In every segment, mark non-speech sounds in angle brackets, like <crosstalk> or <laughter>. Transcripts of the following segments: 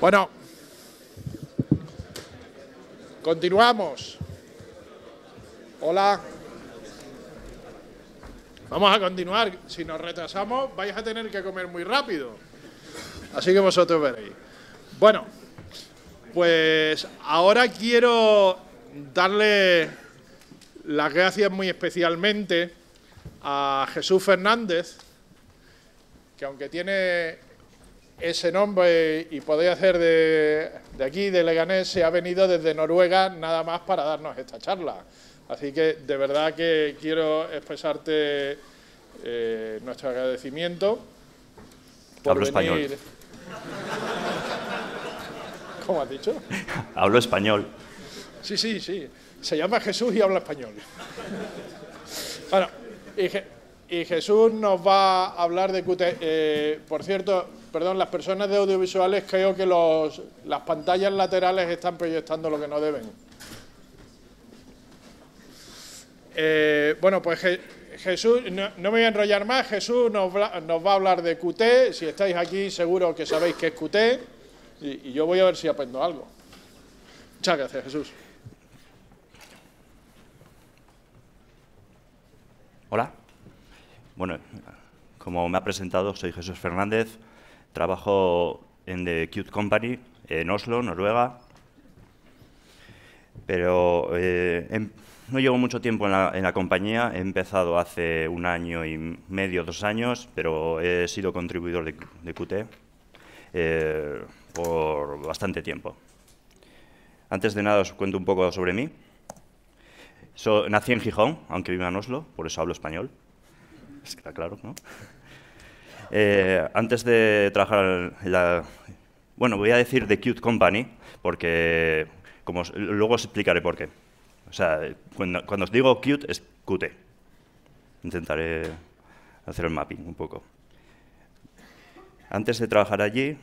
Bueno, continuamos. Hola. Vamos a continuar. Si nos retrasamos, vais a tener que comer muy rápido. Así que vosotros veréis. Bueno, pues ahora quiero darle las gracias muy especialmente a Jesús Fernández, que aunque tiene ese nombre y podéis hacer de, aquí, de Leganés, se ha venido desde Noruega nada más para darnos esta charla. Así que de verdad que quiero expresarte eh, nuestro agradecimiento por Hablo Español. ¿Cómo has dicho? Hablo español. Sí, sí, sí. Se llama Jesús y habla español. bueno, y, Jesús nos va a hablar de QT. Eh, por cierto, perdón, las personas de audiovisuales creo que los, las pantallas laterales están proyectando lo que no deben. Eh, bueno, pues Jesús, no, me voy a enrollar más, Jesús nos, va a hablar de QT, si estáis aquí seguro que sabéis qué es QT, y, y yo voy a ver si aprendo algo. Muchas gracias, Jesús. Hola. Bueno, como me ha presentado, soy Jesús Fernández, Trabajo en The Cute Company en Oslo, Noruega, pero eh, em, no llevo mucho tiempo en la, compañía. He empezado hace un año y medio, dos años, pero he sido contribuidor de, QT eh, por bastante tiempo. Antes de nada os cuento un poco sobre mí. nací en Gijón, aunque vivo en Oslo, por eso hablo español. está claro, ¿no? Eh, antes de trabajar en la... Bueno, voy a decir The Cute Company, porque como luego os explicaré por qué. O sea, cuando, os digo cute, es cute. Intentaré hacer el mapping un poco. Antes de trabajar allí,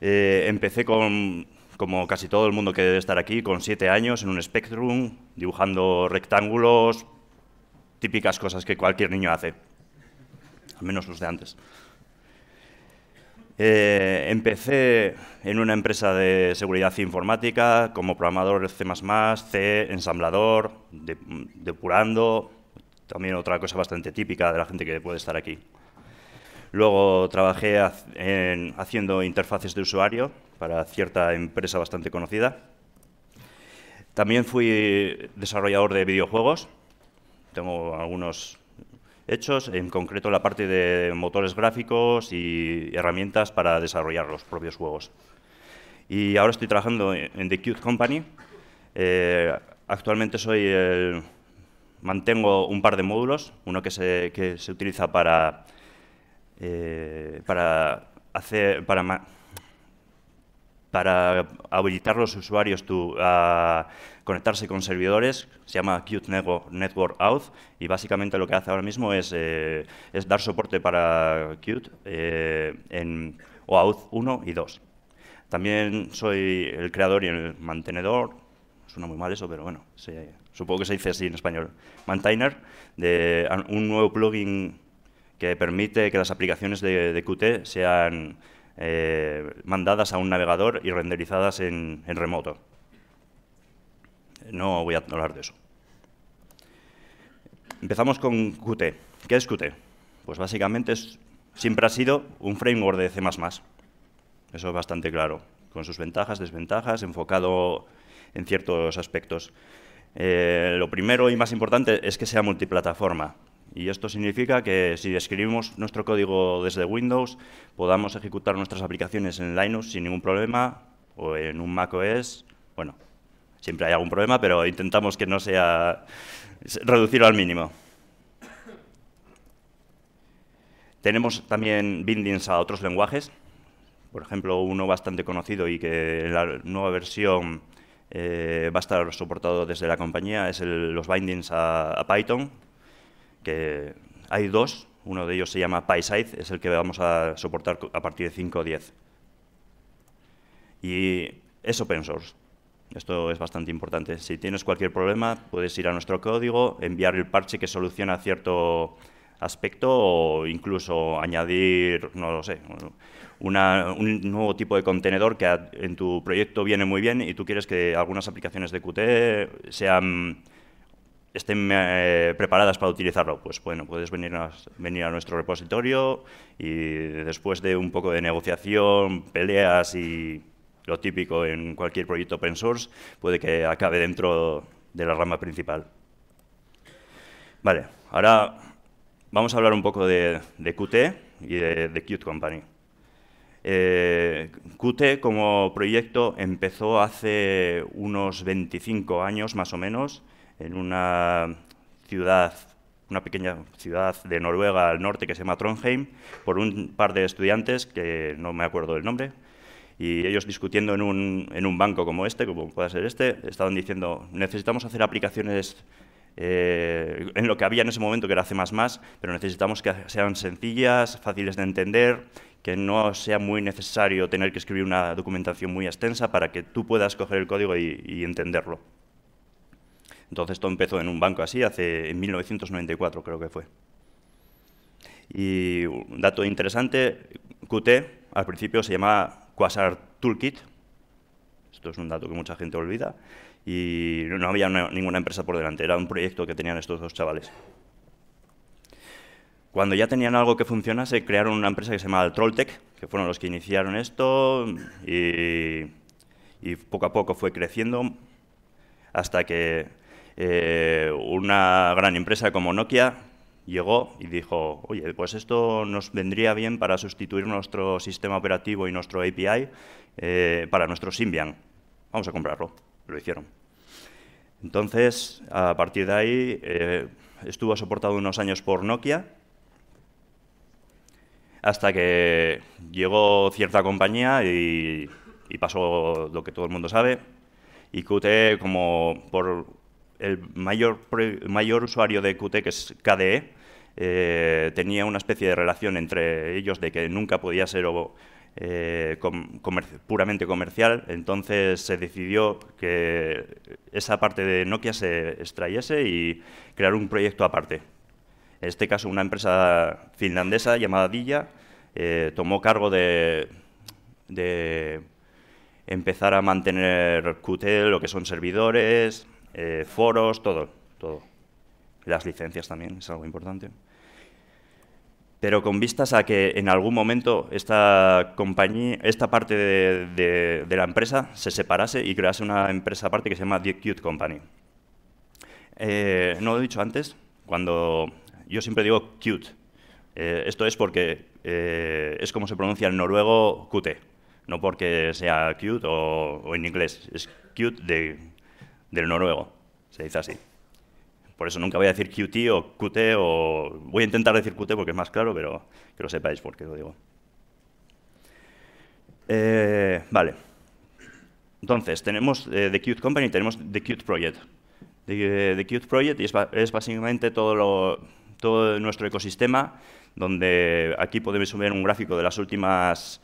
eh, empecé con, como casi todo el mundo que debe estar aquí, con siete años en un Spectrum, dibujando rectángulos, típicas cosas que cualquier niño hace al menos los de antes. Eh, empecé en una empresa de seguridad informática como programador C++, C, ensamblador, depurando, también otra cosa bastante típica de la gente que puede estar aquí. Luego trabajé haciendo interfaces de usuario para cierta empresa bastante conocida. También fui desarrollador de videojuegos. Tengo algunos hechos, en concreto la parte de motores gráficos y herramientas para desarrollar los propios juegos. Y ahora estoy trabajando en The Cute Company. Eh, actualmente soy el, mantengo un par de módulos, uno que se, que se utiliza para, eh, para, hacer, para para habilitar los usuarios a conectarse con servidores, se llama Qt Network Auth, y básicamente lo que hace ahora mismo es, eh, dar soporte para Qt eh, en OAuth 1 y 2. También soy el creador y el mantenedor, suena muy mal eso, pero bueno, supongo que se dice así en español, maintainer, de un nuevo plugin que permite que las aplicaciones de, de Qt sean eh, mandadas a un navegador y renderizadas en, remoto. No voy a hablar de eso. Empezamos con Qt. ¿Qué es Qt? Pues básicamente siempre ha sido un framework de C++. Eso es bastante claro, con sus ventajas, desventajas, enfocado en ciertos aspectos. Eh, lo primero y más importante es que sea multiplataforma. Y esto significa que si escribimos nuestro código desde Windows, podamos ejecutar nuestras aplicaciones en Linux sin ningún problema, o en un macOS, bueno, siempre hay algún problema, pero intentamos que no sea reducirlo al mínimo. Tenemos también bindings a otros lenguajes, por ejemplo, uno bastante conocido y que en la nueva versión eh, va a estar soportado desde la compañía es los bindings a Python, que hay dos, uno de ellos se llama PySize, es el que vamos a soportar a partir de 5 o 10. Y es open source. Esto es bastante importante. Si tienes cualquier problema, puedes ir a nuestro código, enviar el parche que soluciona cierto aspecto o incluso añadir, no lo sé, un nuevo tipo de contenedor que en tu proyecto viene muy bien y tú quieres que algunas aplicaciones de Qt sean estén eh, preparadas para utilizarlo, pues bueno, puedes venir a, venir a nuestro repositorio y después de un poco de negociación, peleas y lo típico en cualquier proyecto open source, puede que acabe dentro de la rama principal. Vale, ahora vamos a hablar un poco de, de Qt y de, Qt Company. Eh, Qt como proyecto empezó hace unos 25 años más o menos, en una ciudad, una pequeña ciudad de Noruega al norte que se llama Trondheim, por un par de estudiantes que no me acuerdo del nombre, y ellos discutiendo en un, en un banco como este, como pueda ser este, estaban diciendo, necesitamos hacer aplicaciones eh, en lo que había en ese momento, que era C++, pero necesitamos que sean sencillas, fáciles de entender, que no sea muy necesario tener que escribir una documentación muy extensa para que tú puedas coger el código y entenderlo. Entonces todo empezó en un banco así, hace en 1994 creo que fue. Y un dato interesante, Qt al principio se llamaba Quasar Toolkit, esto es un dato que mucha gente olvida, y no había ninguna empresa por delante, era un proyecto que tenían estos dos chavales. Cuando ya tenían algo que funcionase, crearon una empresa que se llamaba Trolltech, que fueron los que iniciaron esto, y poco a poco fue creciendo hasta que eh, una gran empresa como Nokia llegó y dijo, oye, pues esto nos vendría bien para sustituir nuestro sistema operativo y nuestro API eh, para nuestro Symbian. Vamos a comprarlo. Lo hicieron. Entonces, a partir de ahí, eh, estuvo soportado unos años por Nokia, hasta que llegó cierta compañía y, pasó lo que todo el mundo sabe. Y Qt, como por el mayor, mayor usuario de Qt, que es KDE, eh, tenía una especie de relación entre ellos de que nunca podía ser eh, puramente comercial, entonces se decidió que esa parte de Nokia se extrayese y crear un proyecto aparte. En este caso, una empresa finlandesa llamada Dilla eh, tomó cargo de, de empezar a mantener Qt, lo que son servidores, eh, foros, todo, todo. Las licencias también es algo importante. Pero con vistas a que en algún momento esta, compañía, esta parte de, la empresa se separase y crease una empresa aparte que se llama The Cute Company. Eh, no lo he dicho antes, cuando yo siempre digo cute. Eh, esto es porque es como se pronuncia en noruego cute, no porque sea cute o, o en inglés. Es cute de del noruego, se dice así. Por eso nunca voy a decir QT o QT o... Voy a intentar decir QT porque es más claro, pero que lo sepáis por qué lo digo. Eh, vale. Entonces, tenemos eh, The Qt Company y tenemos The Qt Project. The, eh, Qt Project es, básicamente todo, todo nuestro ecosistema donde aquí podemos ver un gráfico de las últimas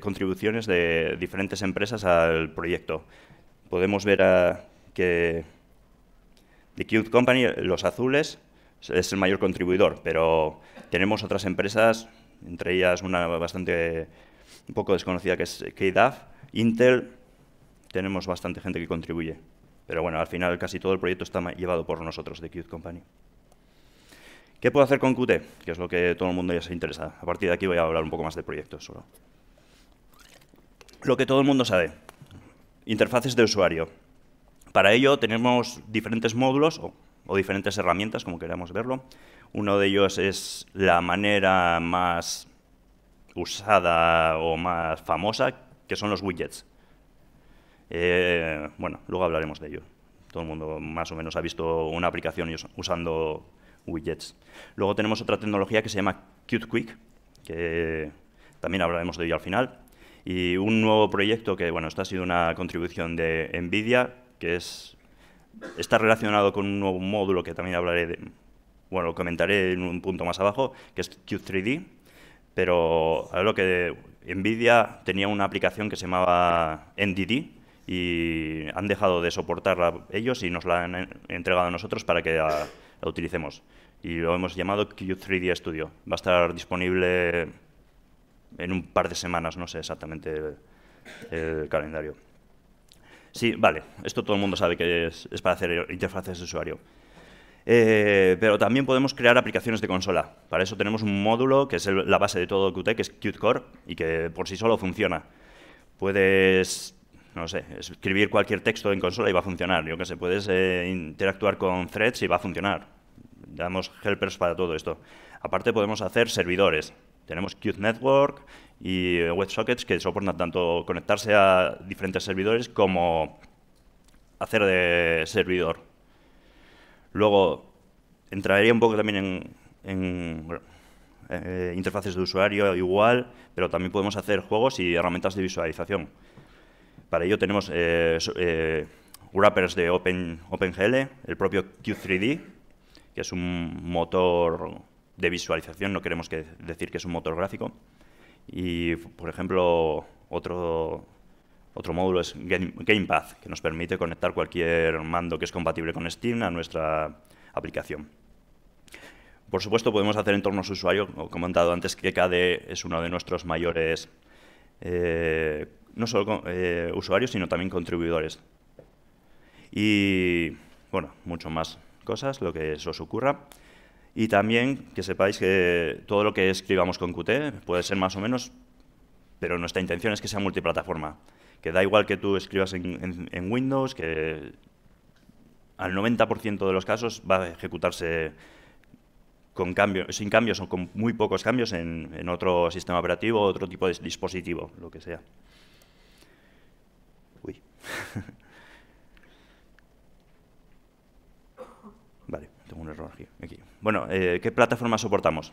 contribuciones de diferentes empresas al proyecto. Podemos ver a, que The Cute Company, los azules, es el mayor contribuidor, pero tenemos otras empresas, entre ellas una bastante un poco desconocida que es KDAF, Intel, tenemos bastante gente que contribuye. Pero bueno, al final casi todo el proyecto está llevado por nosotros, The Qt Company. ¿Qué puedo hacer con Qt? Que es lo que todo el mundo ya se interesa. A partir de aquí voy a hablar un poco más de proyectos solo. Lo que todo el mundo sabe, interfaces de usuario para ello tenemos diferentes módulos o, diferentes herramientas, como queramos verlo. Uno de ellos es la manera más usada o más famosa, que son los widgets. Eh, bueno, luego hablaremos de ello. Todo el mundo más o menos ha visto una aplicación usando widgets. Luego tenemos otra tecnología que se llama Quick, que también hablaremos de ello al final. Y un nuevo proyecto que, bueno, esta ha sido una contribución de NVIDIA, que es, está relacionado con un nuevo módulo que también hablaré de, bueno, lo comentaré en un punto más abajo, que es Q3D, pero lo que NVIDIA tenía una aplicación que se llamaba NDD y han dejado de soportarla ellos y nos la han entregado a nosotros para que la, utilicemos. Y lo hemos llamado Q3D Studio. Va a estar disponible en un par de semanas, no sé exactamente el calendario. Sí, vale, esto todo el mundo sabe que es, para hacer interfaces de usuario. Eh, pero también podemos crear aplicaciones de consola. Para eso tenemos un módulo que es la base de todo Qt, que es QtCore, y que por sí solo funciona. Puedes, no sé, escribir cualquier texto en consola y va a funcionar. Yo que sé, puedes eh, interactuar con threads y va a funcionar. Damos helpers para todo esto. Aparte podemos hacer servidores. Tenemos Qt Network y WebSockets que soportan tanto conectarse a diferentes servidores como hacer de servidor. Luego entraría un poco también en, eh, interfaces de usuario igual, pero también podemos hacer juegos y herramientas de visualización. Para ello tenemos eh, eh, wrappers de OpenGL, el propio Q3D, que es un motor de visualización, no queremos decir que es un motor gráfico. Y, por ejemplo, otro, módulo es GamePath, que nos permite conectar cualquier mando que es compatible con Steam a nuestra aplicación. Por supuesto, podemos hacer entornos usuario, como he comentado antes, que KDE es uno de nuestros mayores, eh, no solo eh, usuarios, sino también contribuidores. Y, bueno, mucho más cosas, lo que eso os ocurra. Y también que sepáis que todo lo que escribamos con Qt puede ser más o menos, pero nuestra intención es que sea multiplataforma. Que da igual que tú escribas en, Windows, que al 90% de los casos va a ejecutarse con cambio, sin cambios o con muy pocos cambios en, otro sistema operativo, otro tipo de dispositivo, lo que sea. Uy. <laughs> vale, tengo un error aquí. aquí. Bueno, eh, ¿qué plataformas soportamos?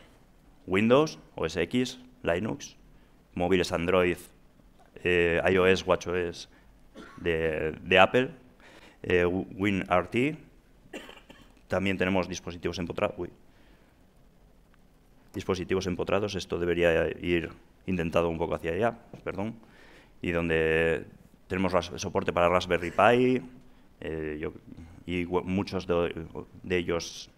Windows, OS X, Linux, móviles Android, eh, iOS, WatchOS de, de Apple, eh, WinRT. También tenemos dispositivos empotrados. Dispositivos empotrados, esto debería ir intentado un poco hacia allá, perdón. Y donde tenemos soporte para Raspberry Pi y muchos de ellos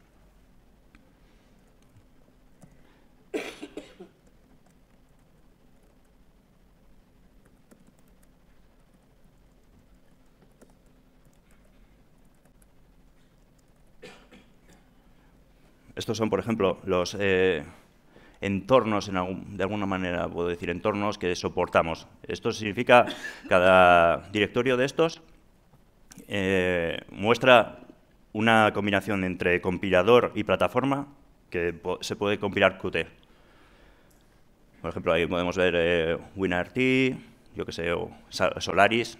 Estos son, por ejemplo, los eh, entornos, de alguna manera puedo decir, entornos que soportamos. Esto significa que cada directorio de estos eh, muestra una combinación entre compilador y plataforma que se puede compilar Qt. Por ejemplo, ahí podemos ver eh, WinRT, yo que sé, Solaris,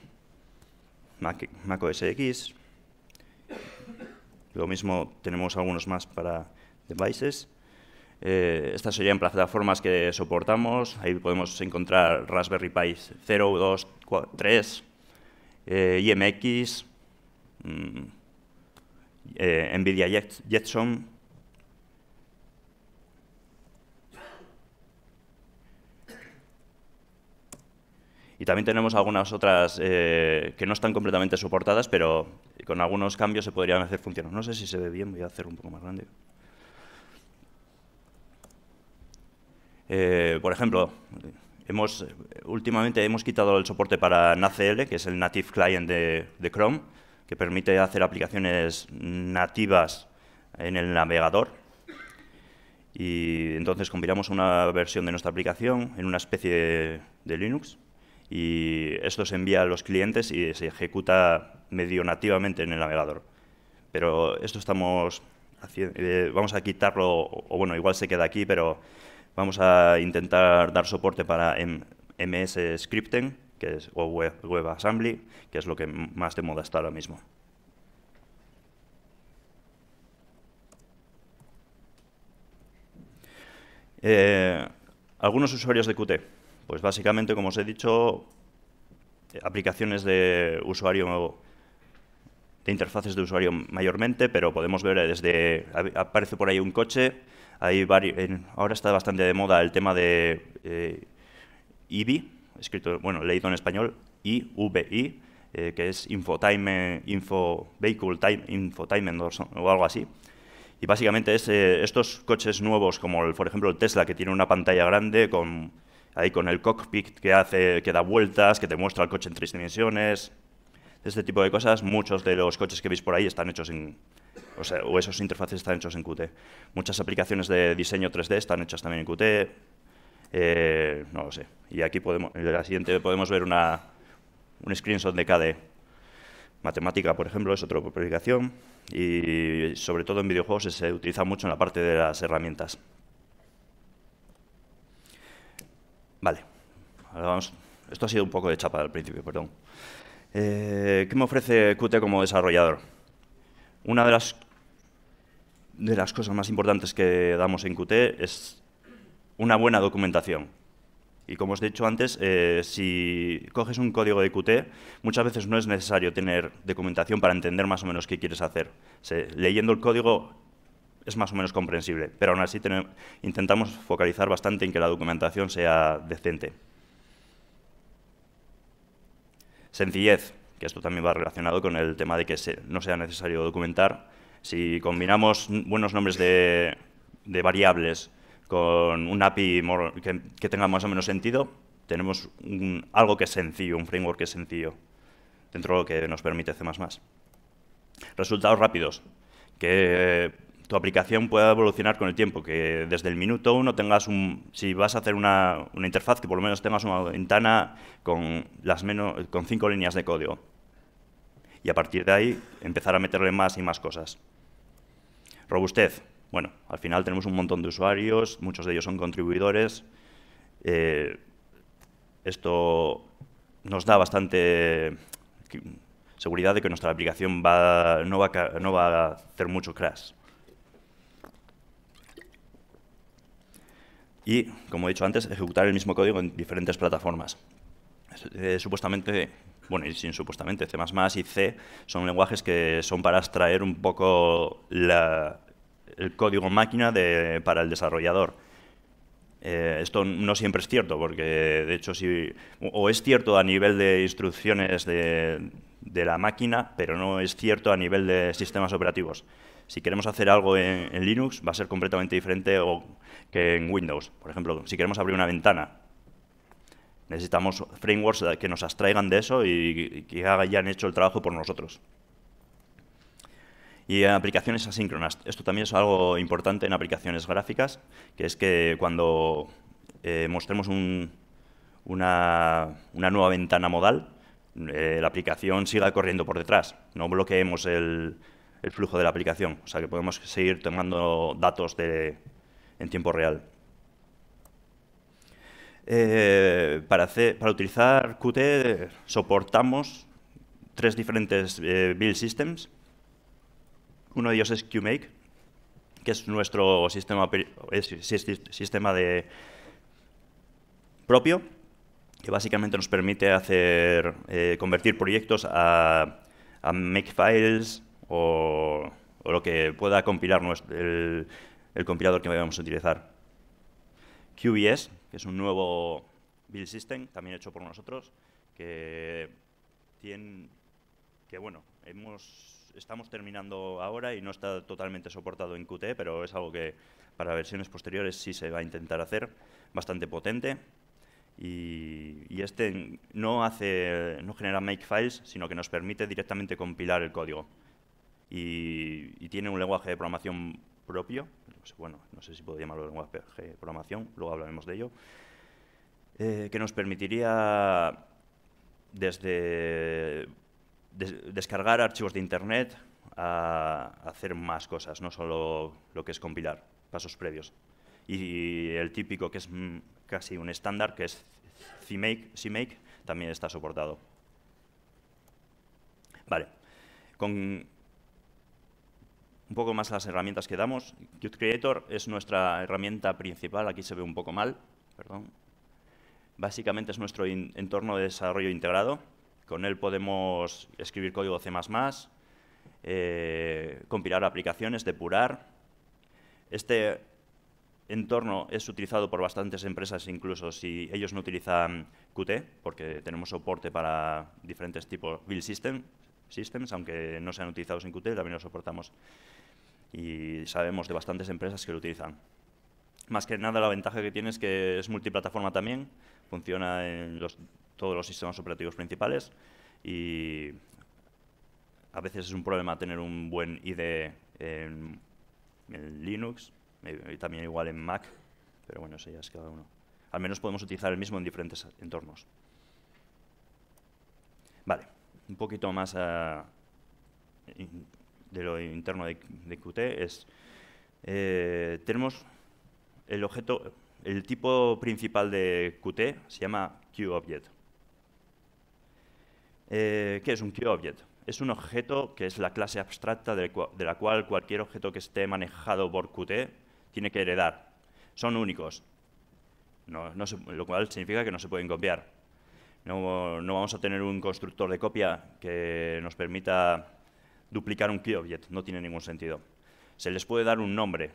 Mac, Mac OS X. Lo mismo tenemos algunos más para devices. Eh, estas serían plataformas que soportamos. Ahí podemos encontrar Raspberry Pi 0, 2, 3, IMX, NVIDIA Jetson. Y también tenemos algunas otras eh, que no están completamente soportadas, pero con algunos cambios se podrían hacer funcionar. No sé si se ve bien, voy a hacer un poco más grande. Eh, por ejemplo, hemos, últimamente hemos quitado el soporte para NACL, que es el Native Client de, Chrome, que permite hacer aplicaciones nativas en el navegador. Y entonces compilamos una versión de nuestra aplicación en una especie de, Linux y esto se envía a los clientes y se ejecuta medio nativamente en el navegador. Pero esto estamos haciendo, eh, vamos a quitarlo, o bueno, igual se queda aquí, pero Vamos a intentar dar soporte para MS Scripting, que es o WebAssembly, que es lo que más de moda está ahora mismo. Eh, algunos usuarios de Qt. Pues básicamente, como os he dicho, aplicaciones de usuario de interfaces de usuario mayormente, pero podemos ver eh, desde, aparece por ahí un coche, ahora está bastante de moda el tema de eh, IBI, escrito, bueno, leído en español, IVI, eh, que es Infotainment, Info Vehicle Time, Infotainment o, o algo así. Y básicamente es eh, estos coches nuevos, como por ejemplo el Tesla, que tiene una pantalla grande con, ahí con el cockpit que, hace, que da vueltas, que te muestra el coche en tres dimensiones, este tipo de cosas. Muchos de los coches que veis por ahí están hechos en, o, sea, o esos interfaces están hechos en Qt. Muchas aplicaciones de diseño 3D están hechas también en Qt. Eh, no lo sé. Y aquí podemos, en la siguiente podemos ver una, un screenshot de KDE. Matemática, por ejemplo, es otra publicación y sobre todo en videojuegos se utiliza mucho en la parte de las herramientas. Vale, ahora vamos. Esto ha sido un poco de chapa al principio, perdón. Eh, ¿Qué me ofrece Qt como desarrollador? Una de las, cosas más importantes que damos en Qt es una buena documentación. Y como os he dicho antes, eh, si coges un código de Qt, muchas veces no es necesario tener documentación para entender más o menos qué quieres hacer. leyendo el código es más o menos comprensible, pero aún así intentamos focalizar bastante en que la documentación sea decente. Sencillez, que esto también va relacionado con el tema de que no sea necesario documentar. Si combinamos buenos nombres de, variables con un API que, tenga más o menos sentido, tenemos algo que es sencillo, un framework que es sencillo, dentro de lo que nos permite C++. Resultados rápidos, que tu aplicación pueda evolucionar con el tiempo, que desde el minuto uno tengas un, si vas a hacer una, interfaz, que por lo menos tengas una ventana con, las menos, con cinco líneas de código. Y a partir de ahí empezar a meterle más y más cosas. Robustez. Bueno, al final tenemos un montón de usuarios, muchos de ellos son contribuidores. Eh, esto nos da bastante seguridad de que nuestra aplicación va, no, va, no va a hacer mucho crash. y, como he dicho antes, ejecutar el mismo código en diferentes plataformas. Eh, supuestamente, bueno, y sin supuestamente, C++ y C son lenguajes que son para extraer un poco el código máquina para el desarrollador. Eh, esto no siempre es cierto, porque de hecho si, o es cierto a nivel de instrucciones de la máquina, pero no es cierto a nivel de sistemas operativos si queremos hacer algo en, Linux va a ser completamente diferente que en Windows. Por ejemplo, si queremos abrir una ventana, necesitamos frameworks que nos abstraigan de eso y, que hayan hecho el trabajo por nosotros. Y aplicaciones asíncronas. Esto también es algo importante en aplicaciones gráficas, que es que cuando eh, mostremos una, nueva ventana modal, eh, la aplicación siga corriendo por detrás. No bloqueemos el, el flujo de la aplicación. O sea que podemos seguir tomando datos de, en tiempo real. Eh, para, hacer, para, utilizar Qt soportamos tres diferentes eh, build systems. Uno de ellos es QMake, que es nuestro sistema, sistema de propio, que básicamente nos permite hacer eh, convertir proyectos a, a makefiles, o, lo que pueda compilar el, compilador que vamos a utilizar. QBS, que es un nuevo build system, también hecho por nosotros, que, tiene, que bueno, estamos terminando ahora y no está totalmente soportado en Qt, pero es algo que para versiones posteriores sí se va a intentar hacer, bastante potente. Y, este no, hace, no genera makefiles, sino que nos permite directamente compilar el código y, tiene un lenguaje de programación propio. Bueno, no sé si puedo llamarlo lenguaje de programación, luego hablaremos de ello. Eh, que nos permitiría desde descargar archivos de Internet a, hacer más cosas, no solo lo que es compilar, pasos previos. Y el típico, que es mm, casi un estándar, que es CMake, CMake también está soportado. Vale. Con, un poco más las herramientas que damos. Qt Creator es nuestra herramienta principal, aquí se ve un poco mal, perdón. Básicamente es nuestro entorno de desarrollo integrado. Con él podemos escribir código C++, eh, compilar aplicaciones, depurar. Este entorno es utilizado por bastantes empresas, incluso si ellos no utilizan Qt, porque tenemos soporte para diferentes tipos build system, Systems, aunque no sean utilizados en Qt, también lo soportamos. Y sabemos de bastantes empresas que lo utilizan. Más que nada, la ventaja que tiene es que es multiplataforma también, funciona en todos los sistemas operativos principales y a veces es un problema tener un buen IDE en, en Linux eh, y también igual en Mac, pero bueno, eso ya es cada uno. Al menos podemos utilizar el mismo en diferentes entornos. Vale un poquito más de lo interno de, de Qt es, eh, tenemos el objeto, el tipo principal de Qt se llama QObject. Eh, ¿Qué es un QObject? Es un objeto que es la clase abstracta de, la cual cualquier objeto que esté manejado por Qt tiene que heredar. Son únicos, lo cual significa que no se pueden copiar. No, no vamos a tener un constructor de copia que nos permita duplicar un key object, no tiene ningún sentido. Se les puede dar un nombre,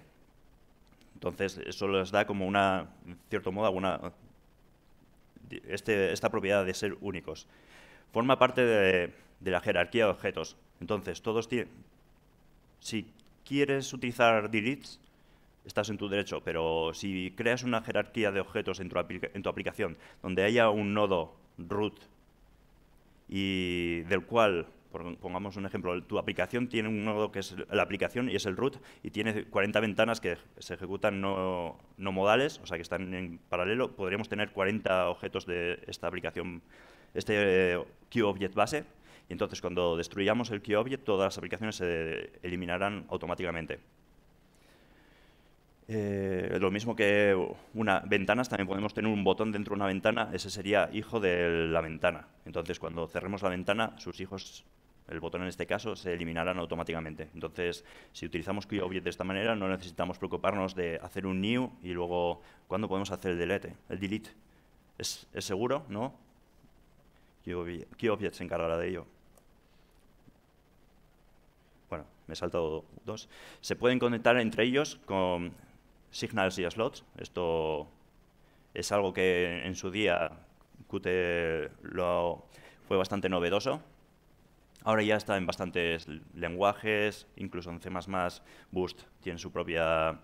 entonces eso les da como una, en cierto modo, alguna, este, esta propiedad de ser únicos. Forma parte de, la jerarquía de objetos. Entonces, todos tienen, si quieres utilizar deletes, estás en tu derecho, pero si creas una jerarquía de objetos en tu aplicación donde haya un nodo root, y del cual, pongamos un ejemplo, tu aplicación tiene un nodo que es la aplicación y es el root, y tiene 40 ventanas que se ejecutan no, modales, o sea, que están en paralelo, podríamos tener 40 objetos de esta aplicación, este Key eh, Object base, y entonces cuando destruyamos el Object, todas las aplicaciones se eliminarán automáticamente. Eh, lo mismo que una ventanas, también podemos tener un botón dentro de una ventana, ese sería hijo de la ventana. Entonces, cuando cerremos la ventana, sus hijos, el botón en este caso, se eliminarán automáticamente. Entonces, si utilizamos QObject de esta manera, no necesitamos preocuparnos de hacer un new y luego, ¿cuándo podemos hacer el delete? El delete. ¿Es, es seguro? ¿No? QObject se encargará de ello bueno, me he saltado dos, se pueden conectar entre ellos con signals y slots. Esto es algo que en su día Qt lo, fue bastante novedoso. Ahora ya está en bastantes lenguajes, incluso en C++, Boost tiene su propia...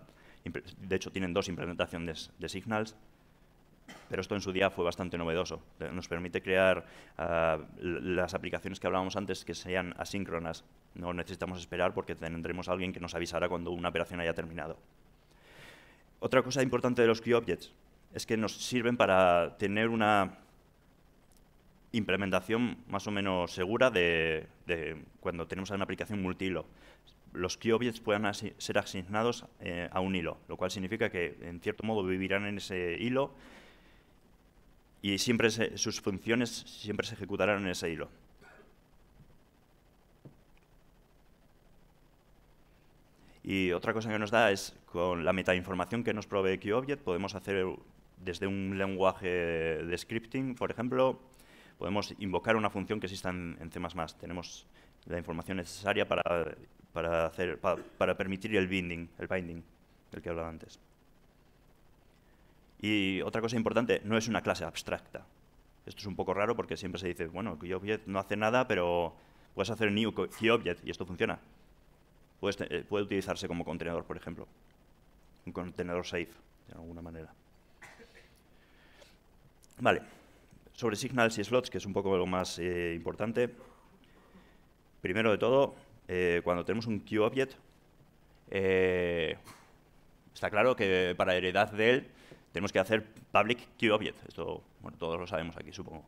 De hecho, tienen dos implementaciones de signals, pero esto en su día fue bastante novedoso. Eh, nos permite crear ah, las aplicaciones que hablábamos antes que sean asíncronas. No necesitamos esperar porque tendremos a alguien que nos avisará cuando una operación haya terminado. Otra cosa importante de los key objects es que nos sirven para tener una implementación más o menos segura de, cuando tenemos una aplicación multihilo. Los key objects puedan ser asignados eh, a un hilo, lo cual significa que en cierto modo vivirán en ese hilo y siempre sus funciones siempre se ejecutarán en ese hilo. Y otra cosa que nos da es, con la metainformación que nos provee QObject, podemos hacer eh, desde un lenguaje de scripting, por ejemplo, podemos invocar una función que exista en, C++. Tenemos la información necesaria para, permitir el binding, el binding del que hablaba antes. Y otra cosa importante, no es una clase abstracta. Esto es un poco raro porque siempre se dice, bueno, QObject no hace nada, pero puedes hacer new QObject y esto funciona. Eh, puede utilizarse como contenedor, por ejemplo. Un contenedor safe, de alguna manera. Vale. Sobre signals y slots, que es un poco lo más eh, importante. Primero de todo, eh, cuando tenemos un queue object, está claro que para heredad de él tenemos que hacer public queue Esto, bueno, todos lo sabemos aquí, supongo.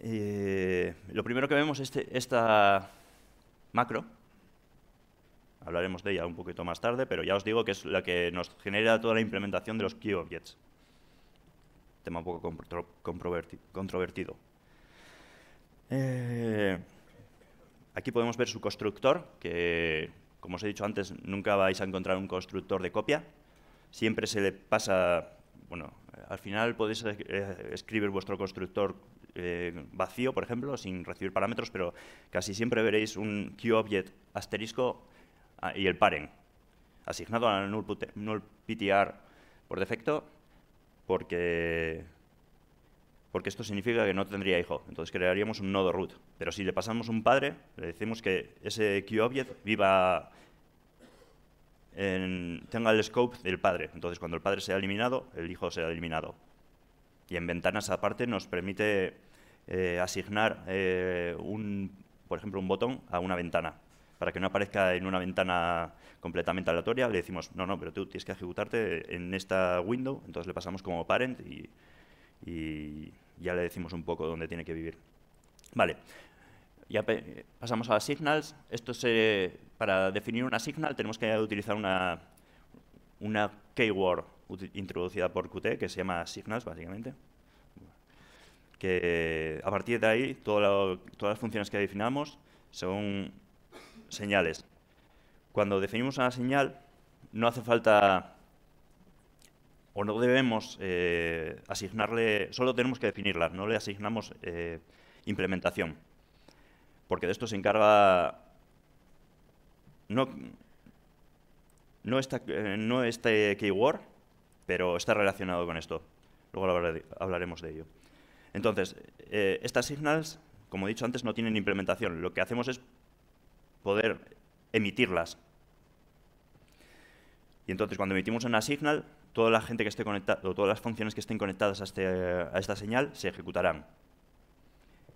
lo primero que vemos es este, esta macro, Hablaremos de ella un poquito más tarde, pero ya os digo que es la que nos genera toda la implementación de los key objects. Tema un poco controvertido. Eh, aquí podemos ver su constructor, que como os he dicho antes, nunca vais a encontrar un constructor de copia. Siempre se le pasa, bueno, al final podéis escribir vuestro constructor eh, vacío, por ejemplo, sin recibir parámetros, pero casi siempre veréis un object asterisco Ah, y el paren, asignado a null, PTR por defecto, porque, porque esto significa que no tendría hijo. Entonces crearíamos un nodo root. Pero si le pasamos un padre, le decimos que ese QObject viva tenga el scope del padre. Entonces, cuando el padre sea eliminado, el hijo sea eliminado. Y en ventanas aparte nos permite eh, asignar, eh, un, por ejemplo, un botón a una ventana para que no aparezca en una ventana completamente aleatoria, le decimos, no, no, pero tú tienes que ejecutarte en esta window, entonces le pasamos como parent y, ya le decimos un poco dónde tiene que vivir. Vale, ya pasamos a las signals. Esto se, eh, para definir una signal tenemos que utilizar una, una keyword introducida por Qt que se llama signals, básicamente. Que a partir de ahí, todas las funciones que definamos, son señales. Cuando definimos una señal, no hace falta o no debemos eh, asignarle, solo tenemos que definirla, no le asignamos eh, implementación, porque de esto se encarga no, no, está, no este keyword, pero está relacionado con esto. Luego hablaremos de ello. Entonces, eh, estas signals, como he dicho antes, no tienen implementación. Lo que hacemos es poder emitirlas. Y entonces cuando emitimos una signal, toda la gente que esté conectada, todas las funciones que estén conectadas este, a, esta señal se ejecutarán.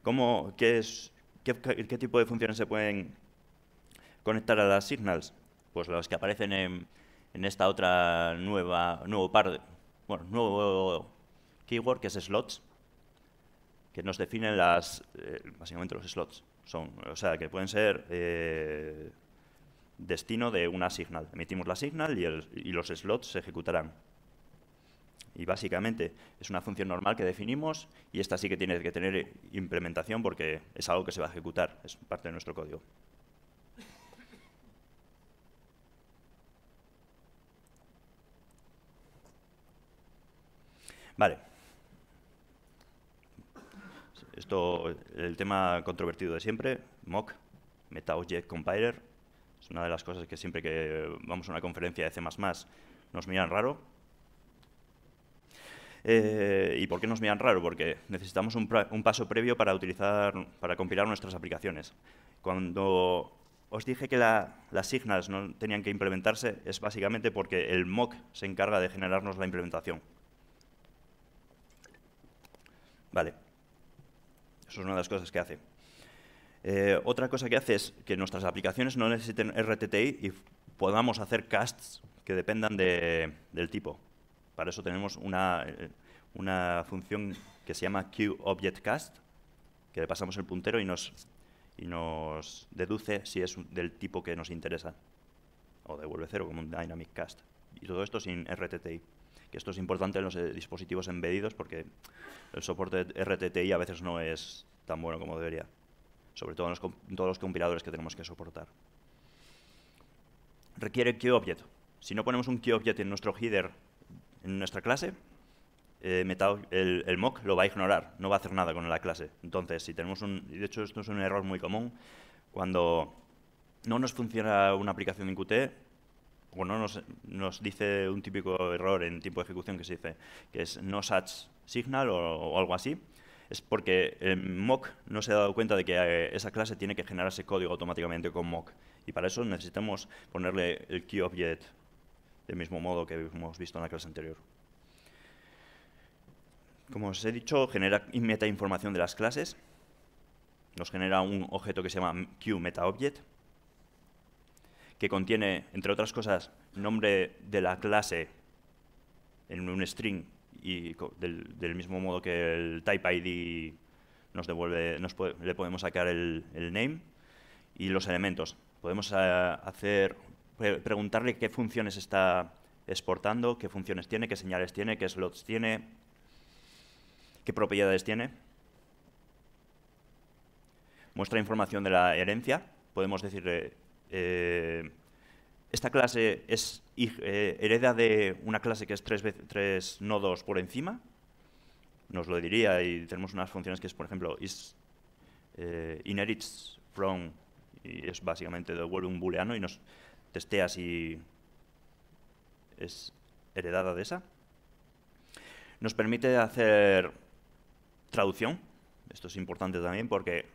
¿Cómo, qué, es, qué, tipo de funciones se pueden conectar a las signals? Pues las que aparecen en, esta otra nueva, nuevo par, de, bueno, nuevo keyword que es slots, que nos definen las, eh, básicamente los slots. Son, o sea, que pueden ser eh, destino de una signal. Emitimos la signal y, y los slots se ejecutarán. Y básicamente es una función normal que definimos y esta sí que tiene que tener implementación porque es algo que se va a ejecutar, es parte de nuestro código. Vale, esto, el tema controvertido de siempre, mock, MetaObject Compiler, es una de las cosas que siempre que vamos a una conferencia de C++ nos miran raro. Eh, ¿Y por qué nos miran raro? Porque necesitamos un, paso previo para, utilizar, para compilar nuestras aplicaciones. Cuando os dije que las signas no tenían que implementarse, es básicamente porque el mock se encarga de generarnos la implementación. Vale. Eso es una de las cosas que hace. Eh, otra cosa que hace es que nuestras aplicaciones no necesiten RTTI y podamos hacer casts que dependan del tipo. Para eso tenemos eh, una, función que se llama QObjectCast, que le pasamos el puntero y nos, y nos deduce si es del tipo que nos interesa, o devuelve cero como un dynamic cast. Y todo esto sin RTTI que esto es importante en los eh, dispositivos embedidos porque el soporte RTTI a veces no es tan bueno como debería, sobre todo en, todos los compiladores que tenemos que soportar. Requiere QObject. Si no ponemos un object en nuestro header, en nuestra clase, eh, el, mock lo va a ignorar, no va a hacer nada con la clase. Entonces, si tenemos un... de hecho, esto es un error muy común. Cuando no nos funciona una aplicación en Qt, bueno, nos, nos, dice un típico error en tiempo de ejecución que se dice, que es no such signal o, algo así, es porque el mock no se ha dado cuenta de que eh, esa clase tiene que generarse código automáticamente con mock. Y para eso necesitamos ponerle el key object del mismo modo que hemos visto en la clase anterior. Como os he dicho, genera meta información de las clases. Nos genera un objeto que se llama QMetaObject que contiene, entre otras cosas, nombre de la clase en un string y del, mismo modo que el type ID nos devuelve, le podemos sacar el, name y los elementos. Podemos eh, hacer, preguntarle qué funciones está exportando, qué funciones tiene, qué señales tiene, qué slots tiene, qué propiedades tiene. Muestra información de la herencia. Podemos decirle eh, esta clase es eh, hereda de una clase que es tres, nodos por encima. Nos lo diría y tenemos unas funciones que es, por ejemplo, is, eh, inherits from, y es básicamente devuelve un booleano y nos testea si es heredada de esa. Nos permite hacer traducción. Esto es importante también porque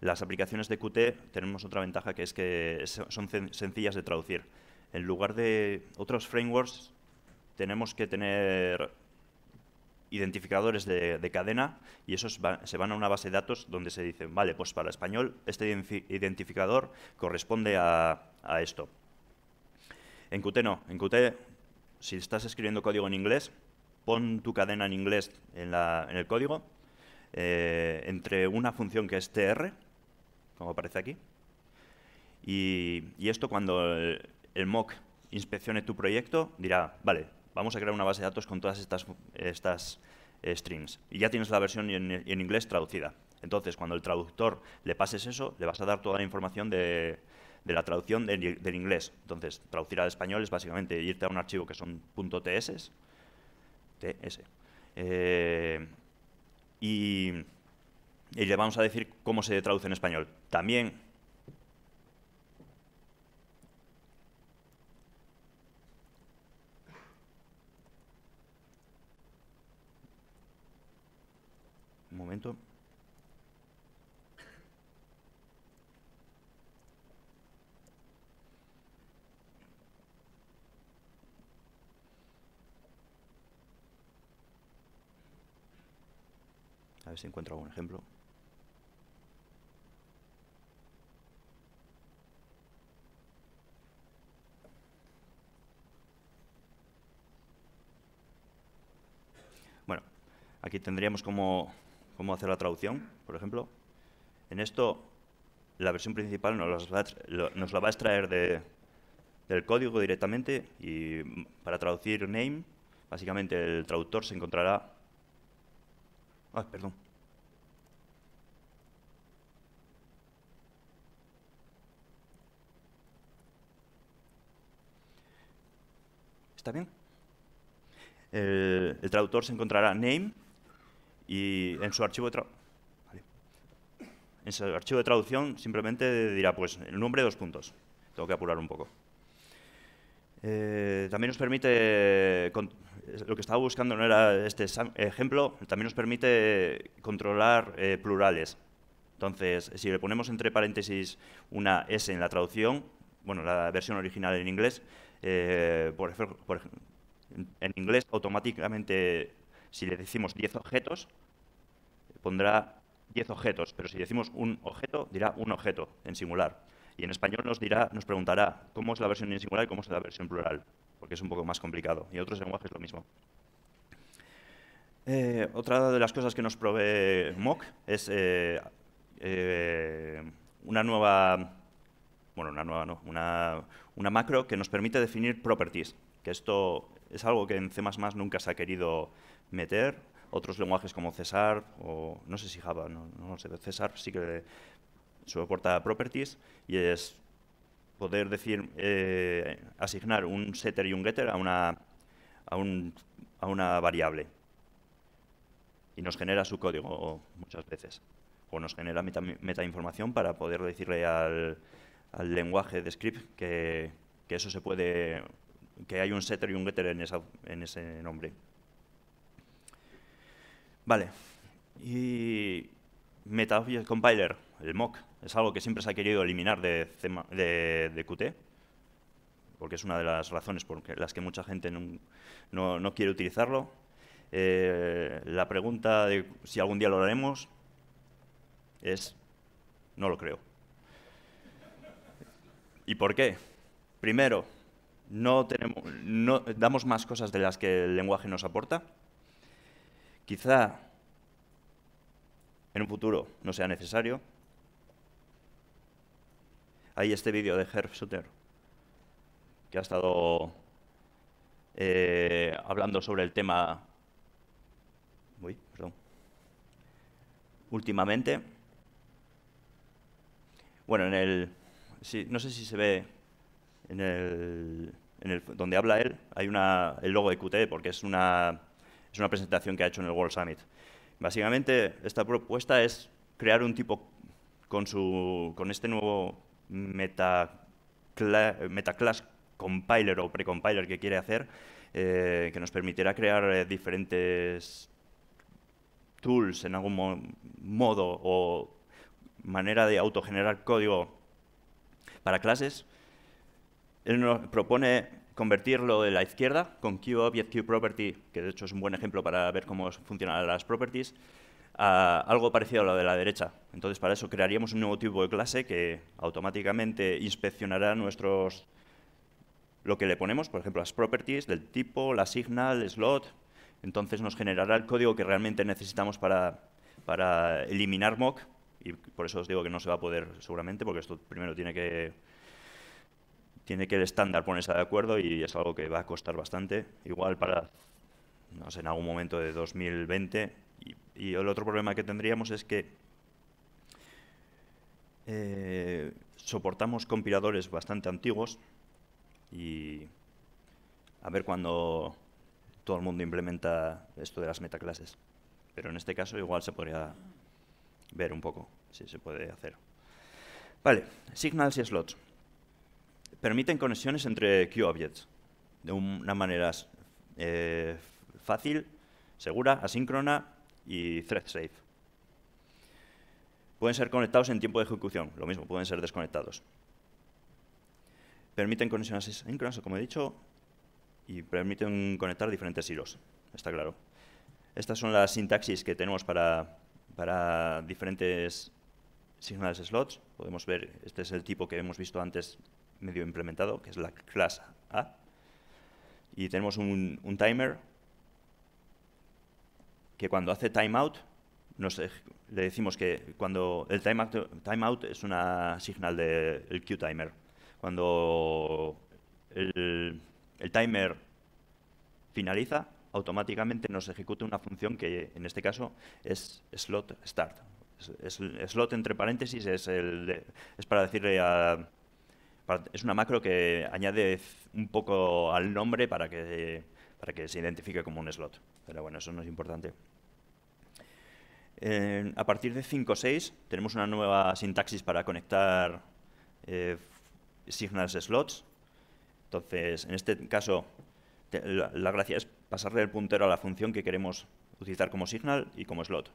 las aplicaciones de Qt tenemos otra ventaja que es que son sencillas de traducir. En lugar de otros frameworks, tenemos que tener identificadores de, cadena y esos se van a una base de datos donde se dice, vale, pues para español este identificador corresponde a, esto. En Qt no. En Qt, si estás escribiendo código en inglés, pon tu cadena en inglés en, el código, eh, entre una función que es tr, como aparece aquí. Y, esto cuando el, el, mock inspeccione tu proyecto, dirá, vale, vamos a crear una base de datos con todas estas, estas eh, strings Y ya tienes la versión en, inglés traducida. Entonces, cuando el traductor le pases eso, le vas a dar toda la información de, la traducción del, inglés. Entonces, traducir al español es básicamente irte a un archivo que son .ts, TS. Eh, y y le vamos a decir cómo se traduce en español. También un momento. A ver si encuentro algún ejemplo. Aquí tendríamos cómo, cómo hacer la traducción, por ejemplo. En esto, la versión principal nos, la va a extraer del código directamente y para traducir name, básicamente el traductor se encontrará... Ah, perdón. ¿Está bien? el traductor se encontrará name y en su archivo de de traducción simplemente dirá pues el nombre dos puntos. Tengo que apurar un poco. Eh, también nos permite, lo que estaba buscando no era este ejemplo, también nos permite controlar eh, plurales. Entonces, si le ponemos entre paréntesis una S en la traducción, bueno, la versión original en inglés, eh, por, ejemplo en inglés automáticamente si le decimos 10 objetos, pondrá 10 objetos, pero si decimos un objeto, dirá un objeto en singular. Y en español nos, dirá, nos preguntará cómo es la versión en singular y cómo es la versión plural, porque es un poco más complicado. Y en otros lenguajes lo mismo. Eh, otra de las cosas que nos provee Mock es eh, eh, una nueva, bueno, una nueva no, una macro que nos permite definir properties, que esto es algo que en C nunca se ha querido meter. Otros lenguajes como César, o no sé si Java, no, no sé, César sí que soporta properties y es poder decir, eh, asignar un setter y un getter a una, a, una variable. Y nos genera su código muchas veces. O nos genera meta, metainformación para poder decirle al, lenguaje de script que, que eso se puede que hay un setter y un getter en, ese nombre. Vale. Y MetaObject Compiler, el mock, es algo que siempre se ha querido eliminar de, de, Qt, porque es una de las razones por las que mucha gente no, quiere utilizarlo. Eh, la pregunta de si algún día lo haremos es, no lo creo. ¿Y por qué? Primero, no, tenemos, no damos más cosas de las que el lenguaje nos aporta. Quizá en un futuro no sea necesario. Hay este vídeo de Herb Sutter que ha estado eh, hablando sobre el tema últimamente. Bueno, en el... no sé si se ve en el, donde habla él, hay una, el logo de QT, porque es una, presentación que ha hecho en el World Summit. Básicamente, esta propuesta es crear un tipo con, su, con este nuevo meta, metaclass compiler o precompiler que quiere hacer, eh, que nos permitirá crear eh, diferentes tools en algún modo o manera de autogenerar código para clases él nos propone convertirlo de la izquierda con QObject property que de hecho es un buen ejemplo para ver cómo funcionan las properties, a algo parecido a lo de la derecha. Entonces, para eso crearíamos un nuevo tipo de clase que automáticamente inspeccionará nuestros lo que le ponemos, por ejemplo, las properties del tipo, la signal, el slot. Entonces nos generará el código que realmente necesitamos para, para eliminar mock y por eso os digo que no se va a poder seguramente, porque esto primero tiene que tiene que el estándar ponerse de acuerdo y es algo que va a costar bastante. Igual para, no sé, en algún momento de 2020. Y, el otro problema que tendríamos es que eh, soportamos compiladores bastante antiguos y a ver cuando todo el mundo implementa esto de las metaclases. Pero en este caso igual se podría ver un poco si se puede hacer. Vale, signals y slots permiten conexiones entre QObjects, objects de una manera eh, fácil, segura, asíncrona y thread safe. Pueden ser conectados en tiempo de ejecución, lo mismo, pueden ser desconectados. Permiten conexiones asíncronas, como he dicho, y permiten conectar diferentes hilos, está claro. Estas son las sintaxis que tenemos para, diferentes signales slots. Podemos ver, este es el tipo que hemos visto antes medio implementado, que es la clase A. Y tenemos un, timer que cuando hace timeout, nos, le decimos que cuando el timeout, timeout es una señal del queue timer. Cuando el, timer finaliza, automáticamente nos ejecuta una función que en este caso es slot start. slot entre paréntesis es, el, es para decirle a, es una macro que añade un poco al nombre para que, para que se identifique como un slot. Pero bueno, eso no es importante. a partir de 5.6 tenemos una nueva sintaxis para conectar eh, signals slots. Entonces, en este caso, la gracia es pasarle el puntero a la función que queremos utilizar como signal y como slot.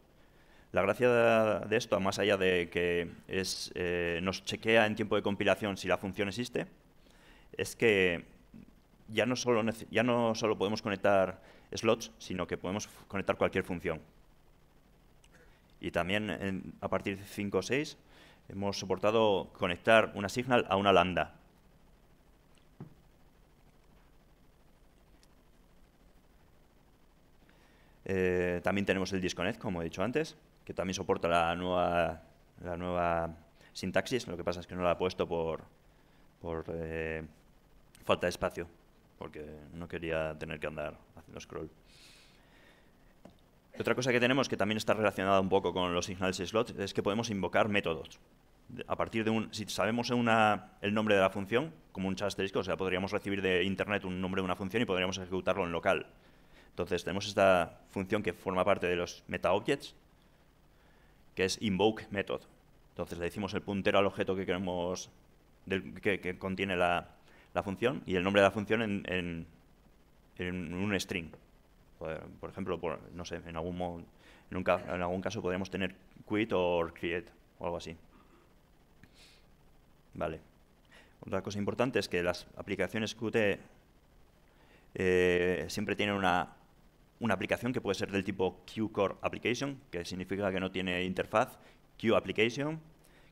La gracia de esto, más allá de que eh, nos chequea en tiempo de compilación si la función existe, es que ya no, solo ya no podemos conectar slots, sino que podemos conectar cualquier función. Y también a partir de 5 o 6 hemos soportado conectar una signal a una lambda. Eh, también tenemos el disconnect, como he dicho antes que también soporta la nueva, la nueva sintaxis, lo que pasa es que no la he puesto por, por eh, falta de espacio, porque no quería tener que andar haciendo scroll. Otra cosa que tenemos, que también está relacionada un poco con los signals y slots, es que podemos invocar métodos. A partir de un, si sabemos el nombre de la función, como un chasterisco, o sea, podríamos recibir de internet un nombre de una función y podríamos ejecutarlo en local. Entonces, tenemos esta función que forma parte de los meta-objects, que es invoke method. Entonces le decimos el puntero al objeto que queremos que, contiene la, función y el nombre de la función en, en, un string. Por ejemplo, no sé, en algún, en, en algún caso podríamos tener quit o create o algo así. Vale. Otra cosa importante es que las aplicaciones Qt eh, siempre tienen una una aplicación que puede ser del tipo q Application, que significa que no tiene interfaz, Q-Application,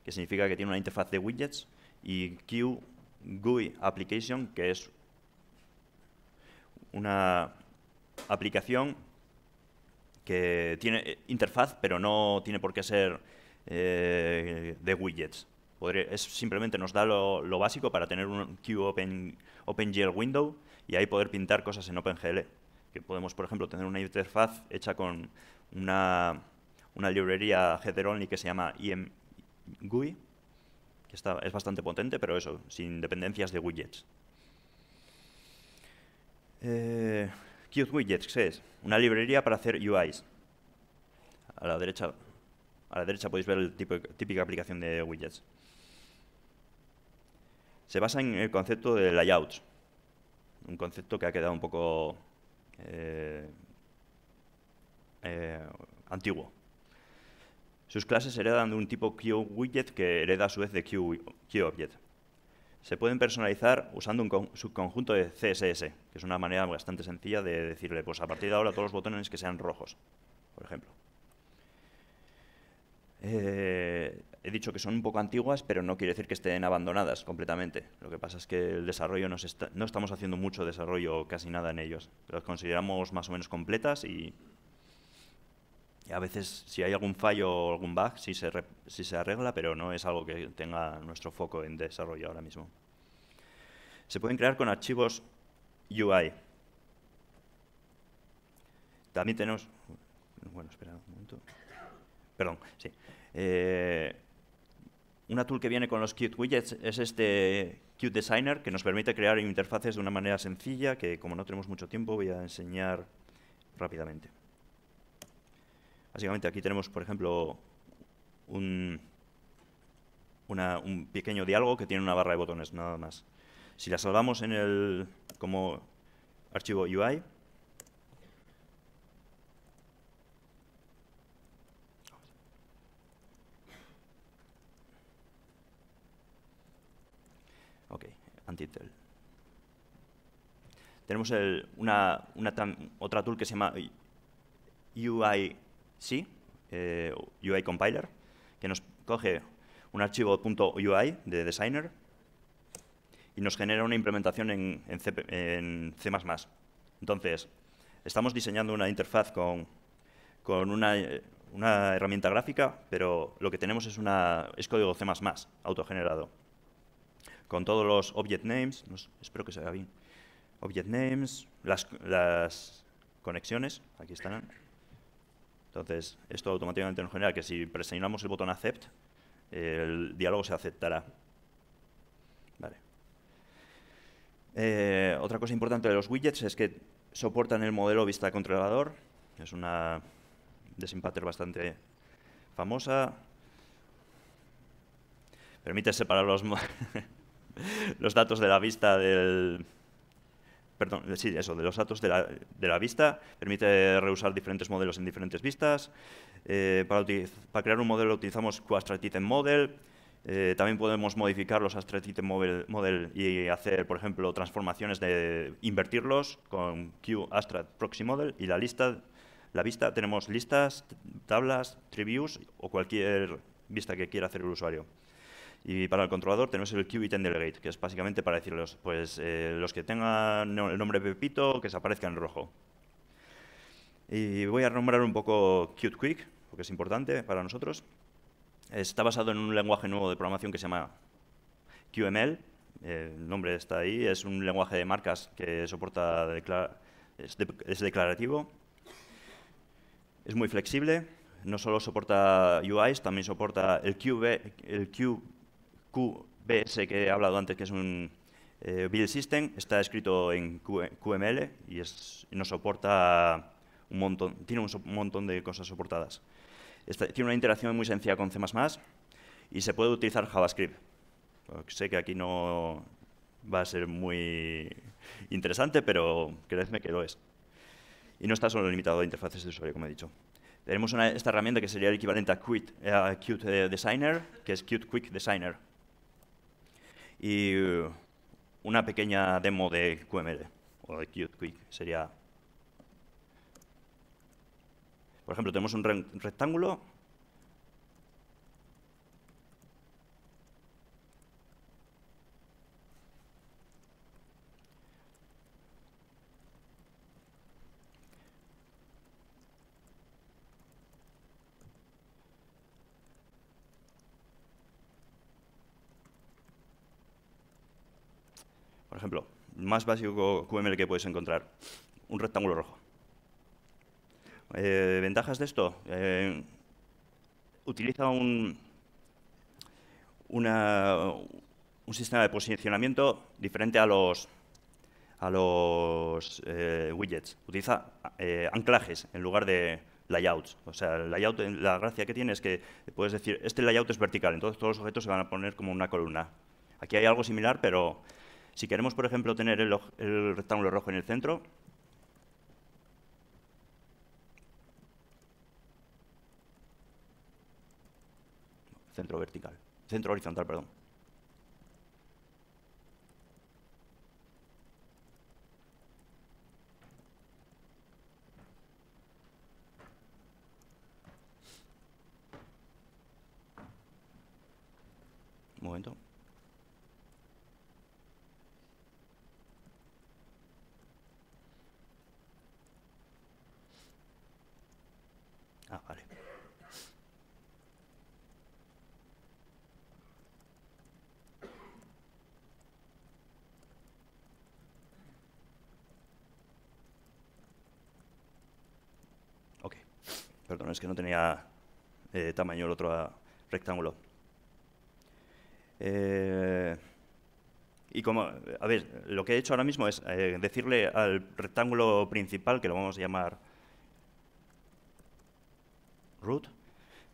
que significa que tiene una interfaz de widgets, y Q-GUI Application, que es una aplicación que tiene eh, interfaz, pero no tiene por qué ser eh, de widgets. es, simplemente nos da lo, básico para tener un Q OpenGL Window y ahí poder pintar cosas en OpenGL que podemos, por ejemplo, tener una interfaz hecha con una, librería header-only que se llama IMGUI. que es bastante potente, pero eso, sin dependencias de widgets. Eh, Qt Widgets, ¿qué es? Una librería para hacer UIs. A la derecha, a la derecha podéis ver la típica aplicación de widgets. Se basa en el concepto de layouts, un concepto que ha quedado un poco eh, eh, antiguo. Sus clases heredan de un tipo QWidget que hereda a su vez de QObject. Se pueden personalizar usando un subconjunto de CSS, que es una manera bastante sencilla de decirle, pues a partir de ahora todos los botones que sean rojos, por ejemplo. Eh, He dicho que son un poco antiguas, pero no quiere decir que estén abandonadas completamente. Lo que pasa es que el desarrollo no estamos haciendo mucho desarrollo, o casi nada en ellos. Los consideramos más o menos completas y, a veces si hay algún fallo o algún bug, sí se, arregla, pero no es algo que tenga nuestro foco en desarrollo ahora mismo. Se pueden crear con archivos UI. También tenemos... Bueno, espera un momento. Perdón, sí. Eh, una tool que viene con los Qt Widgets es este Qt Designer, que nos permite crear interfaces de una manera sencilla, que como no tenemos mucho tiempo voy a enseñar rápidamente. Básicamente aquí tenemos, por ejemplo, un, pequeño diálogo que tiene una barra de botones, nada más. Si la salvamos en el, como archivo UI, Tenemos una, otra tool que se llama UIC, eh, UI Compiler, que nos coge un archivo .ui de Designer y nos genera una implementación en, C, Entonces, estamos diseñando una interfaz con, una, herramienta gráfica, pero lo que tenemos es, una, es código C++ autogenerado con todos los object names, espero que se vea bien, object names, las, las conexiones, aquí están. Entonces, esto automáticamente nos genera que si presionamos el botón accept, el diálogo se aceptará. Vale. Eh, otra cosa importante de los widgets es que soportan el modelo vista controlador controlador. Es una desempater bastante famosa. Permite separar los, <laughs> los datos de la vista del... Perdón, sí, eso, de los datos de la, vista, permite reusar diferentes modelos en diferentes vistas. Eh, para, crear un modelo utilizamos Quastrat Model, eh, también podemos modificar los Abstract Model y hacer, por ejemplo, transformaciones de invertirlos con Q Model y la lista, la vista tenemos listas, tablas, tribus o cualquier vista que quiera hacer el usuario. Y para el controlador tenemos el Qubit delegate que es básicamente para decirles, pues eh, los que tengan el nombre Pepito, que se aparezca en rojo. Y voy a renombrar un poco Qt Quick, porque es importante para nosotros. Está basado en un lenguaje nuevo de programación que se llama QML. El nombre está ahí. Es un lenguaje de marcas que soporta es, declarativo. Es muy flexible no solo soporta UIs, también soporta el, QB, el Q, QBS que he hablado antes, que es un eh, build system, está escrito en QML y, es, soporta un montón, tiene un, montón de cosas soportadas. tiene una interacción muy sencilla con C++ y se puede utilizar JavaScript. Sé que aquí no va a ser muy interesante, pero creedme que lo es. Y no está solo limitado a interfaces de usuario, como he dicho. Tenemos esta herramienta que sería el equivalente a Qt, Qt Designer, que es Qt Quick Designer y eh, una pequeña demo de QML o de Qt Sería, por ejemplo, tenemos un rectángulo más básico QML que puedes encontrar, un rectángulo rojo. Eh, ¿Ventajas de esto? Eh, utiliza un, un sistema de posicionamiento diferente a los, a los eh, widgets. Utiliza anclajes en lugar de layouts. O sea, el layout, la gracia que tiene es que puedes decir, este layout es vertical, entonces todos los objetos se van a poner como una columna. Aquí hay algo similar, pero si queremos, por ejemplo, tener el, rectángulo rojo en el centro, centro vertical, centro horizontal, perdón. Un momento. Perdón, es que no tenía eh, tamaño el otro ah, rectángulo. Eh, y como, a ver, lo que he hecho ahora mismo es eh, decirle al rectángulo principal, que lo vamos a llamar root,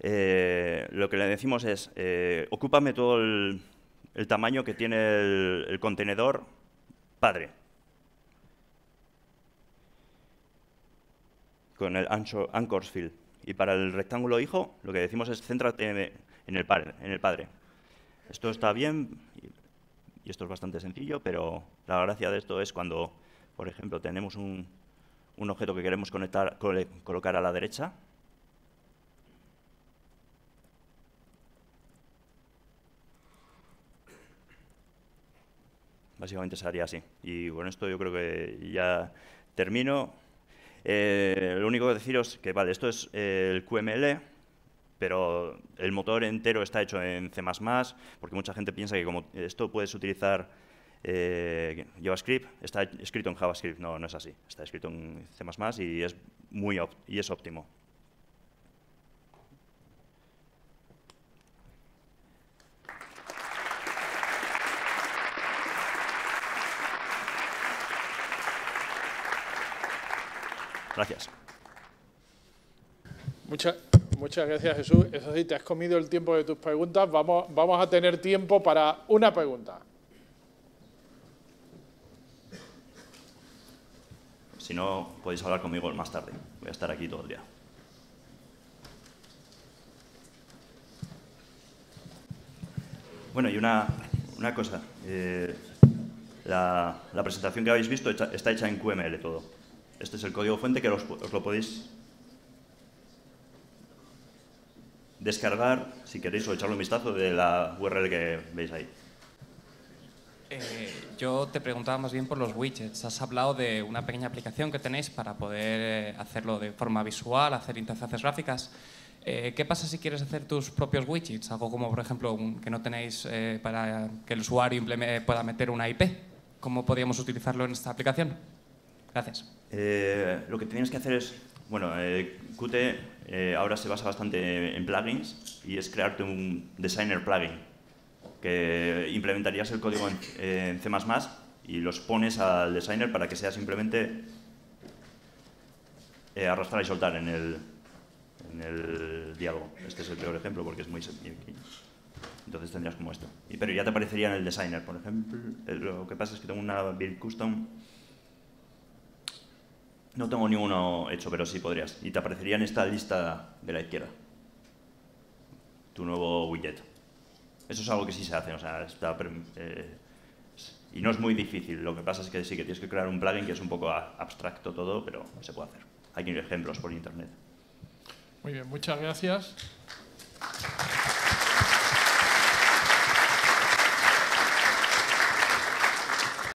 lo que le decimos es, ocúpame todo el, tamaño que tiene el, contenedor padre. Con el ancho anchors field. Y para el rectángulo hijo, lo que decimos es céntrate en el, padre, en el padre. Esto está bien y esto es bastante sencillo, pero la gracia de esto es cuando, por ejemplo, tenemos un, objeto que queremos conectar, colocar a la derecha, básicamente se haría así. Y con esto yo creo que ya termino. Eh, lo único que deciros que, vale, esto es eh, el QML, pero el motor entero está hecho en C++, porque mucha gente piensa que como esto puedes utilizar eh, JavaScript, está escrito en JavaScript, no, no es así, está escrito en C++ y es, muy y es óptimo. Gracias. Muchas, gracias, Jesús. Eso sí, te has comido el tiempo de tus preguntas. Vamos, vamos a tener tiempo para una pregunta. Si no, podéis hablar conmigo más tarde. Voy a estar aquí todo el día. Bueno, y una, cosa. Eh, la, la, presentación que habéis visto está hecha en QML todo. Este es el código fuente que os, lo podéis descargar, si queréis, o echarle un vistazo de la URL que veis ahí. Eh, yo te preguntaba más bien por los widgets. Has hablado de una pequeña aplicación que tenéis para poder eh, hacerlo de forma visual, hacer interfaces gráficas. Eh, ¿Qué pasa si quieres hacer tus propios widgets? Algo como, por ejemplo, que no tenéis para que el usuario pueda meter una IP. ¿Cómo podríamos utilizarlo en esta aplicación? Gracias. Eh, lo que tienes que hacer es, bueno, eh, Qt eh, ahora se basa bastante en plugins y es crearte un designer plugin que implementarías el código en, C++ y los pones al designer para que sea simplemente arrastrar y soltar en el, en el diálogo. Este es el peor ejemplo porque es muy sencillo. Entonces tendrías como esto. Y Pero ya te aparecería en el designer, por ejemplo. Lo que pasa es que tengo una build custom no tengo ninguno hecho, pero sí podrías. Y te aparecería en esta lista de la izquierda. Tu nuevo widget. Eso es algo que sí se hace, eh, y no es muy difícil. Lo que pasa es que sí que tienes que crear un plugin que es un poco abstracto todo, pero se puede hacer. Hay ejemplos por internet. Muy bien, muchas gracias.